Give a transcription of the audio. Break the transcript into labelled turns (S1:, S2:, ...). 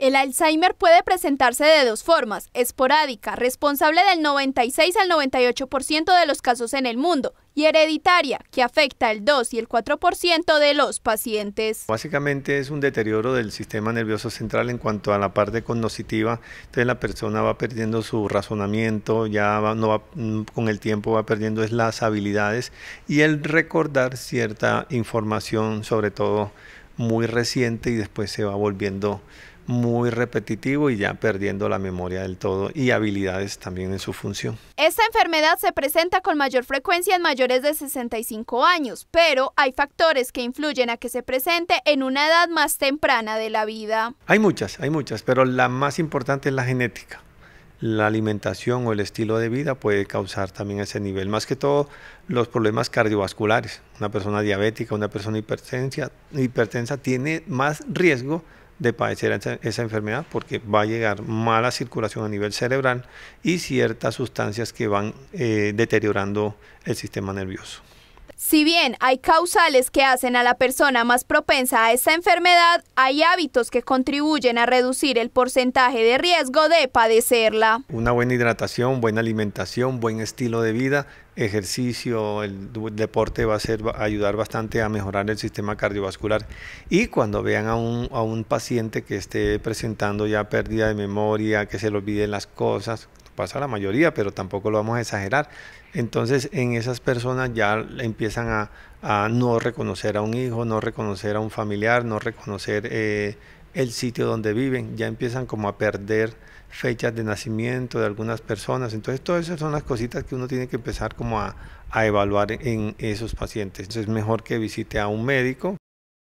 S1: El Alzheimer puede presentarse de dos formas, esporádica, responsable del 96 al 98% de los casos en el mundo, y hereditaria, que afecta el 2 y el 4% de los pacientes.
S2: Básicamente es un deterioro del sistema nervioso central en cuanto a la parte cognitiva, entonces la persona va perdiendo su razonamiento, ya no va, mm, con el tiempo va perdiendo las habilidades y el recordar cierta información, sobre todo muy reciente, y después se va volviendo muy repetitivo y ya perdiendo la memoria del todo y habilidades también en su función.
S1: Esta enfermedad se presenta con mayor frecuencia en mayores de 65 años, pero hay factores que influyen a que se presente en una edad más temprana de la vida.
S2: Hay muchas, hay muchas, pero la más importante es la genética la alimentación o el estilo de vida puede causar también ese nivel. Más que todo, los problemas cardiovasculares. Una persona diabética, una persona hipertensa, hipertensa tiene más riesgo de padecer esa, enfermedad porque va a llegar mala circulación a nivel cerebral y ciertas sustancias que van eh, deteriorando el sistema nervioso.
S1: Si bien hay causales que hacen a la persona más propensa a esta enfermedad, hay hábitos que contribuyen a reducir el porcentaje de riesgo de padecerla.
S2: Una buena hidratación, buena alimentación, buen estilo de vida, ejercicio, el deporte va a, ser, ayudar bastante a mejorar el sistema cardiovascular. Y cuando vean a un, a un paciente que esté presentando ya pérdida de memoria, que se le olviden las cosas, pasa la mayoría, pero tampoco lo vamos a exagerar. Entonces, en esas personas ya empiezan a, no reconocer a un hijo, no reconocer a un familiar, no reconocer eh, el sitio donde viven, ya empiezan como a perder fechas de nacimiento de algunas personas. Entonces, todas esas son las cositas que uno tiene que empezar como a, a evaluar en esos pacientes. Entonces, es mejor que visite a un médico